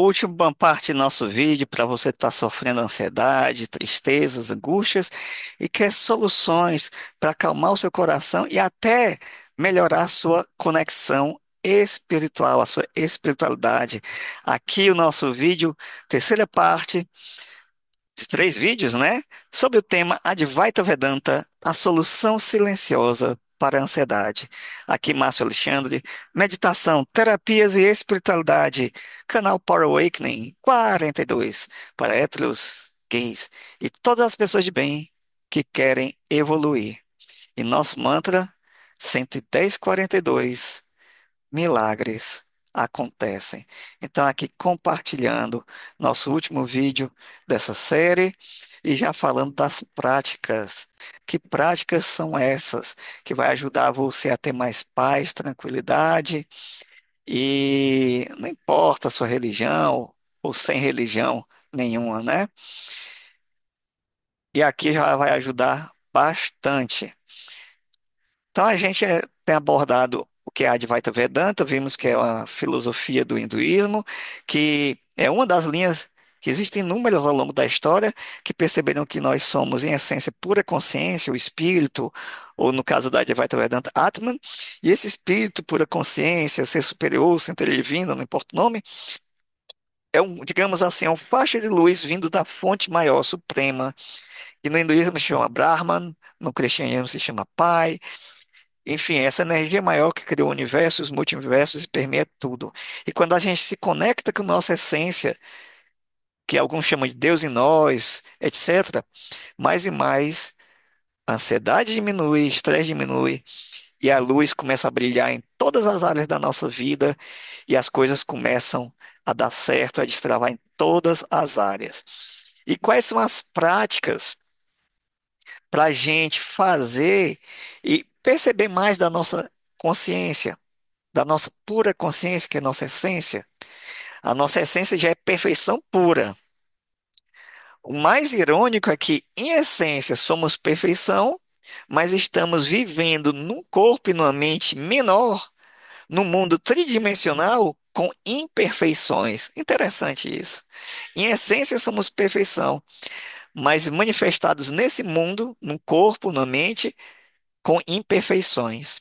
Última parte do nosso vídeo para você que está sofrendo ansiedade, tristezas, angústias e quer soluções para acalmar o seu coração e até melhorar a sua conexão espiritual, a sua espiritualidade. Aqui o nosso vídeo, terceira parte de três vídeos, né? Sobre o tema Advaita Vedanta, a solução silenciosa para a ansiedade. Aqui, Márcio Alexandre, meditação, terapias e espiritualidade, canal Power Awakening 42, para héteros, gays e todas as pessoas de bem que querem evoluir. E nosso mantra, 11042, milagres acontecem. Então, aqui compartilhando nosso último vídeo dessa série e já falando das práticas. Que práticas são essas que vai ajudar você a ter mais paz, tranquilidade e não importa a sua religião ou sem religião nenhuma, né? E aqui já vai ajudar bastante. Então a gente é, tem abordado que é a Advaita Vedanta, vimos que é uma filosofia do hinduísmo, que é uma das linhas que existem inúmeras ao longo da história que perceberam que nós somos, em essência, pura consciência, o espírito, ou no caso da Advaita Vedanta, Atman, e esse espírito, pura consciência, ser superior, ser divino, não importa o nome, é um, digamos assim, é uma faixa de luz vindo da fonte maior, suprema, E no hinduísmo se chama Brahman, no cristianismo se chama Pai, enfim, essa energia maior que criou o universo, os multiversos e permeia tudo. E quando a gente se conecta com nossa essência, que alguns chamam de Deus em nós, etc., mais e mais a ansiedade diminui, o estresse diminui e a luz começa a brilhar em todas as áreas da nossa vida e as coisas começam a dar certo, a destravar em todas as áreas. E quais são as práticas para a gente fazer e perceber mais da nossa consciência, da nossa pura consciência, que é a nossa essência. A nossa essência já é perfeição pura. O mais irônico é que, em essência, somos perfeição, mas estamos vivendo num corpo e numa mente menor, num mundo tridimensional com imperfeições. Interessante isso. Em essência, somos perfeição, mas manifestados nesse mundo, num corpo, na mente, com imperfeições.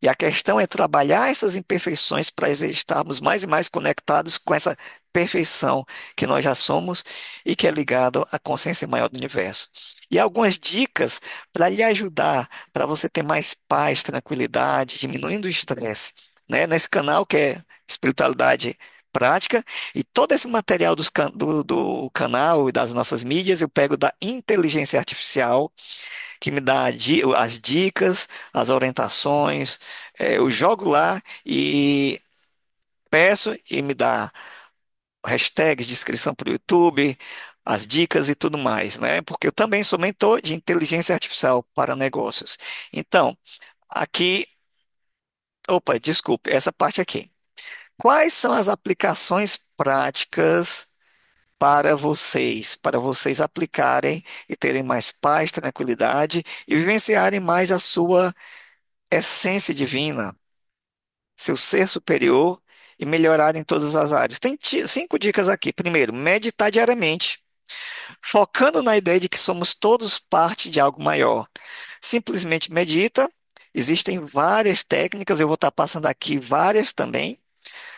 E a questão é trabalhar essas imperfeições para estarmos mais e mais conectados com essa perfeição que nós já somos e que é ligado à consciência maior do universo. E algumas dicas para lhe ajudar, para você ter mais paz, tranquilidade, diminuindo o estresse. Né? Nesse canal que é Espiritualidade prática. E todo esse material dos can do, do canal e das nossas mídias eu pego da inteligência artificial, que me dá as dicas, as orientações. É, eu jogo lá e peço e me dá hashtags, descrição para o YouTube, as dicas e tudo mais, né? Porque eu também sou mentor de inteligência artificial para negócios. Então, aqui. Opa, desculpe, essa parte aqui. Quais são as aplicações práticas para vocês, para vocês aplicarem e terem mais paz, tranquilidade e vivenciarem mais a sua essência divina, seu ser superior e melhorarem em todas as áreas? Tem cinco dicas aqui. Primeiro, meditar diariamente, focando na ideia de que somos todos parte de algo maior. Simplesmente medita. Existem várias técnicas, eu vou estar passando aqui várias também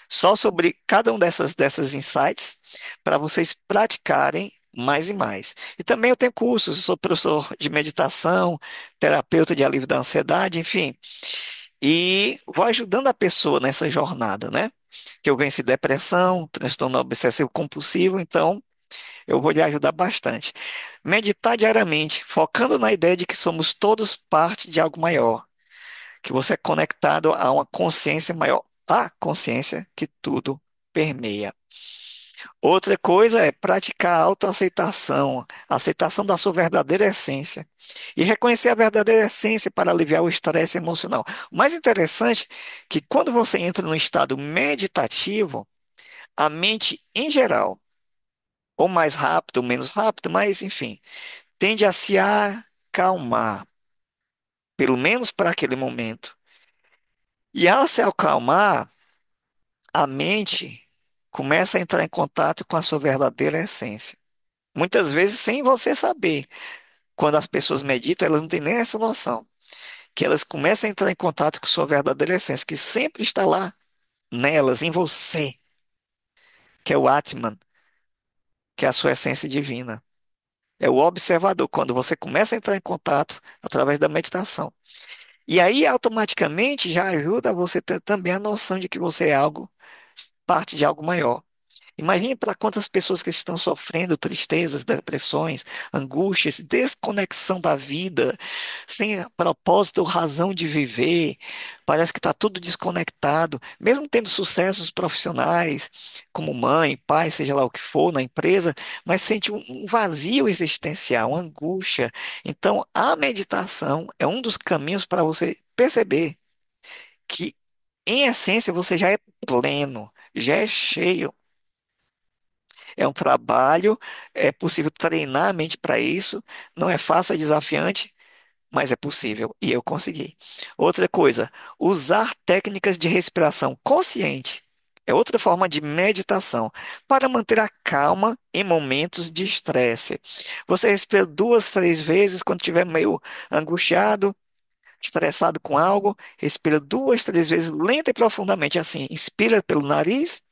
só sobre cada um dessas, dessas insights para vocês praticarem mais e mais. E também eu tenho cursos, eu sou professor de meditação, terapeuta de alívio da ansiedade, enfim. E vou ajudando a pessoa nessa jornada, né? Que eu venci depressão, transtorno obsessivo compulsivo, então eu vou lhe ajudar bastante. Meditar diariamente, focando na ideia de que somos todos parte de algo maior, que você é conectado a uma consciência maior a consciência que tudo permeia. Outra coisa é praticar a autoaceitação, a aceitação da sua verdadeira essência. E reconhecer a verdadeira essência para aliviar o estresse emocional. O mais interessante é que quando você entra num estado meditativo, a mente em geral, ou mais rápido, ou menos rápido, mas enfim, tende a se acalmar, pelo menos para aquele momento. E ao se acalmar, a mente começa a entrar em contato com a sua verdadeira essência. Muitas vezes sem você saber. Quando as pessoas meditam, elas não têm nem essa noção. Que elas começam a entrar em contato com sua verdadeira essência, que sempre está lá, nelas, em você. Que é o Atman, que é a sua essência divina. É o observador, quando você começa a entrar em contato através da meditação. E aí, automaticamente, já ajuda você ter também a noção de que você é algo, parte de algo maior. Imagine para quantas pessoas que estão sofrendo tristezas, depressões, angústias, desconexão da vida, sem propósito ou razão de viver. Parece que está tudo desconectado. Mesmo tendo sucessos profissionais, como mãe, pai, seja lá o que for, na empresa, mas sente um vazio existencial, uma angústia. Então, a meditação é um dos caminhos para você perceber que, em essência, você já é pleno, já é cheio é um trabalho, é possível treinar a mente para isso, não é fácil, é desafiante, mas é possível e eu consegui. Outra coisa, usar técnicas de respiração consciente. É outra forma de meditação para manter a calma em momentos de estresse. Você respira duas, três vezes quando estiver meio angustiado, estressado com algo. Respira duas, três vezes lenta e profundamente, assim. Inspira pelo nariz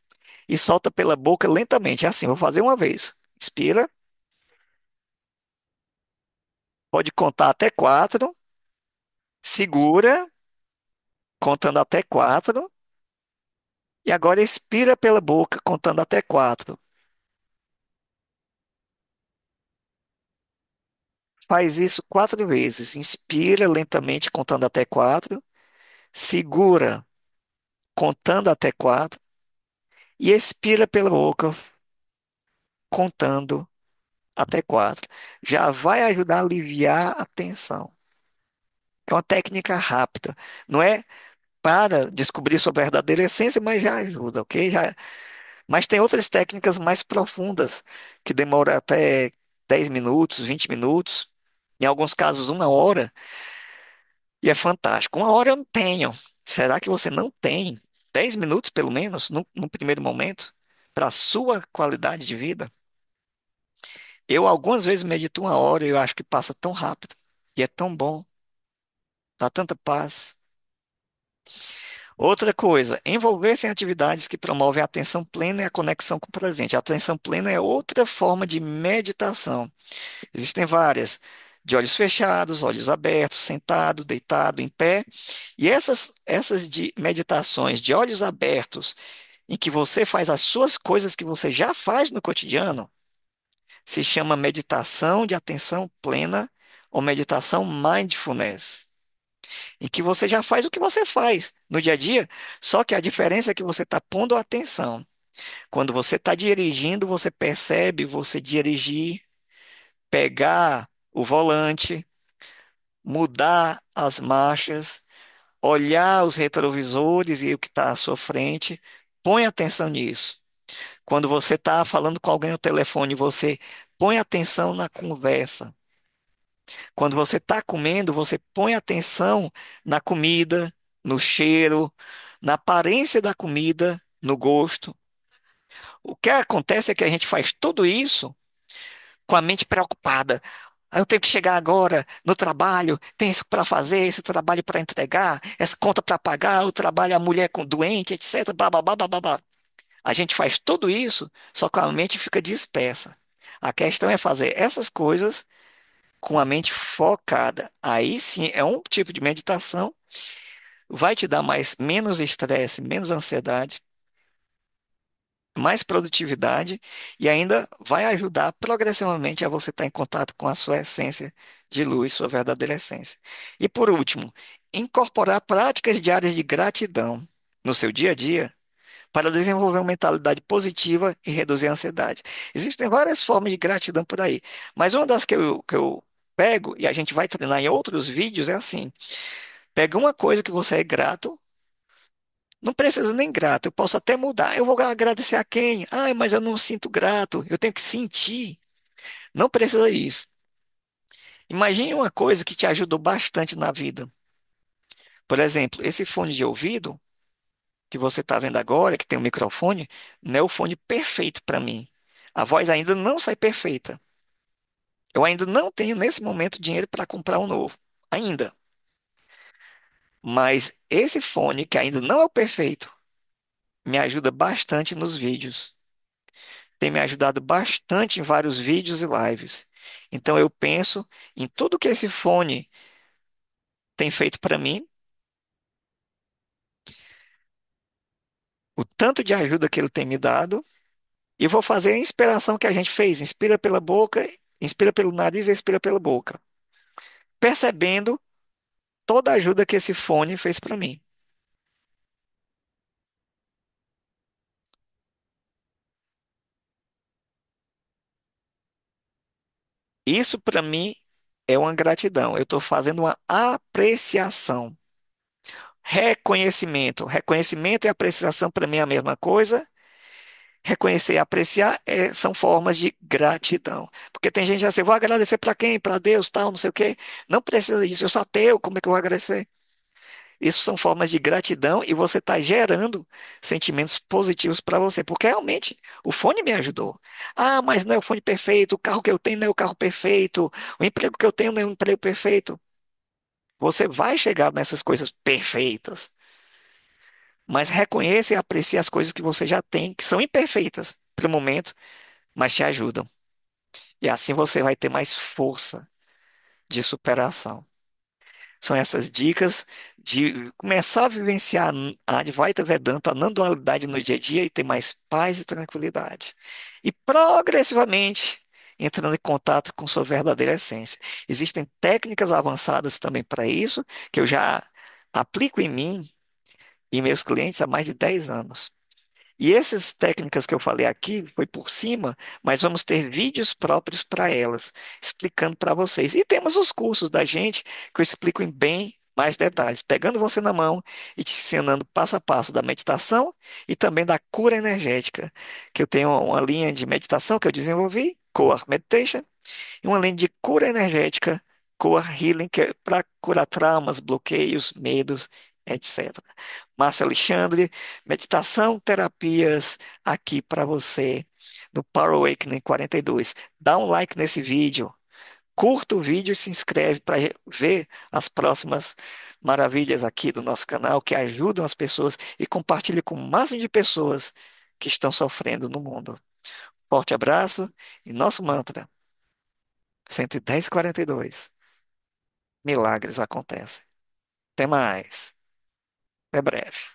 e solta pela boca lentamente. É assim, vou fazer uma vez. Inspira. Pode contar até quatro. Segura, contando até quatro. E agora expira pela boca, contando até quatro. Faz isso quatro vezes. Inspira lentamente, contando até quatro. Segura, contando até quatro e expira pela boca, contando até quatro. Já vai ajudar a aliviar a tensão. É uma técnica rápida. Não é para descobrir sua verdadeira essência, mas já ajuda, ok? Já... Mas tem outras técnicas mais profundas, que demoram até 10 minutos, 20 minutos, em alguns casos, uma hora, e é fantástico. Uma hora eu não tenho. Será que você não tem? 10 minutos, pelo menos, num, primeiro momento, para a sua qualidade de vida. Eu algumas vezes medito uma hora e eu acho que passa tão rápido e é tão bom, dá tanta paz. Outra coisa, envolver-se em atividades que promovem a atenção plena e a conexão com o presente. A atenção plena é outra forma de meditação. Existem várias de olhos fechados, olhos abertos, sentado, deitado, em pé. E essas, essas de meditações de olhos abertos, em que você faz as suas coisas que você já faz no cotidiano, se chama meditação de atenção plena ou meditação mindfulness. Em que você já faz o que você faz no dia a dia, só que a diferença é que você está pondo atenção. Quando você está dirigindo, você percebe você dirigir, pegar o volante, mudar as marchas, olhar os retrovisores e o que está à sua frente. Põe atenção nisso. Quando você está falando com alguém no telefone, você põe atenção na conversa. Quando você está comendo, você põe atenção na comida, no cheiro, na aparência da comida, no gosto. O que acontece é que a gente faz tudo isso com a mente preocupada. Ah, eu tenho que chegar agora no trabalho, tem isso para fazer, esse trabalho para entregar, essa conta para pagar, o trabalho, a mulher com doente, etc. Bababá, bababá. A gente faz tudo isso, só que a mente fica dispersa. A questão é fazer essas coisas com a mente focada. Aí sim é um tipo de meditação, vai te dar mais menos estresse, menos ansiedade mais produtividade e ainda vai ajudar progressivamente a você estar em contato com a sua essência de luz, sua verdadeira essência. E por último, incorporar práticas diárias de gratidão no seu dia a dia para desenvolver uma mentalidade positiva e reduzir a ansiedade. Existem várias formas de gratidão por aí, mas uma das que eu, que eu pego e a gente vai treinar em outros vídeos é assim: pega uma coisa que você é grato não precisa nem grato, eu posso até mudar. Eu vou agradecer a quem? Ah, mas eu não sinto grato, eu tenho que sentir. Não precisa isso. Imagine uma coisa que te ajudou bastante na vida. Por exemplo, esse fone de ouvido que você está vendo agora, que tem um microfone, não é o fone perfeito para mim. A voz ainda não sai perfeita. Eu ainda não tenho, nesse momento, dinheiro para comprar um novo. Ainda. Mas esse fone, que ainda não é o perfeito, me ajuda bastante nos vídeos. Tem me ajudado bastante em vários vídeos e lives. Então eu penso em tudo que esse fone tem feito para mim, o tanto de ajuda que ele tem me dado, e vou fazer a inspiração que a gente fez, inspira pela boca, inspira pelo nariz, e expira pela boca. Percebendo toda a ajuda que esse fone fez para mim. Isso para mim é uma gratidão. Eu estou fazendo uma apreciação. Reconhecimento. Reconhecimento e apreciação para mim é a mesma coisa. Reconhecer e apreciar é, são formas de gratidão. Porque tem gente assim, vou agradecer para quem? Para Deus, tal, não sei o quê. Não precisa disso, eu sou ateu, como é que eu vou agradecer? Isso são formas de gratidão e você está gerando sentimentos positivos para você, porque realmente o fone me ajudou. Ah, mas não é o fone perfeito, o carro que eu tenho não é o carro perfeito, o emprego que eu tenho não é o emprego perfeito. Você vai chegar nessas coisas perfeitas, mas reconheça e aprecie as coisas que você já tem, que são imperfeitas pelo momento, mas te ajudam. E assim você vai ter mais força de superação. São essas dicas de começar a vivenciar a Advaita Vedanta, a não dualidade no dia a dia e ter mais paz e tranquilidade. E progressivamente entrando em contato com sua verdadeira essência. Existem técnicas avançadas também para isso, que eu já aplico em mim e meus clientes há mais de 10 anos. E essas técnicas que eu falei aqui foi por cima, mas vamos ter vídeos próprios para elas, explicando para vocês. E temos os cursos da gente que eu explico em bem mais detalhes, pegando você na mão e te ensinando passo a passo da meditação e também da cura energética, que eu tenho uma linha de meditação que eu desenvolvi, Core Meditation, e uma linha de cura energética, Core Healing, que é para curar traumas, bloqueios, medos etc. Márcio Alexandre, meditação, terapias aqui para você do Power Awakening 42. Dá um like nesse vídeo, curta o vídeo e se inscreve para ver as próximas maravilhas aqui do nosso canal que ajudam as pessoas e compartilhe com o máximo de pessoas que estão sofrendo no mundo. Forte abraço e nosso mantra 11042. Milagres acontecem. Até mais. Até breve.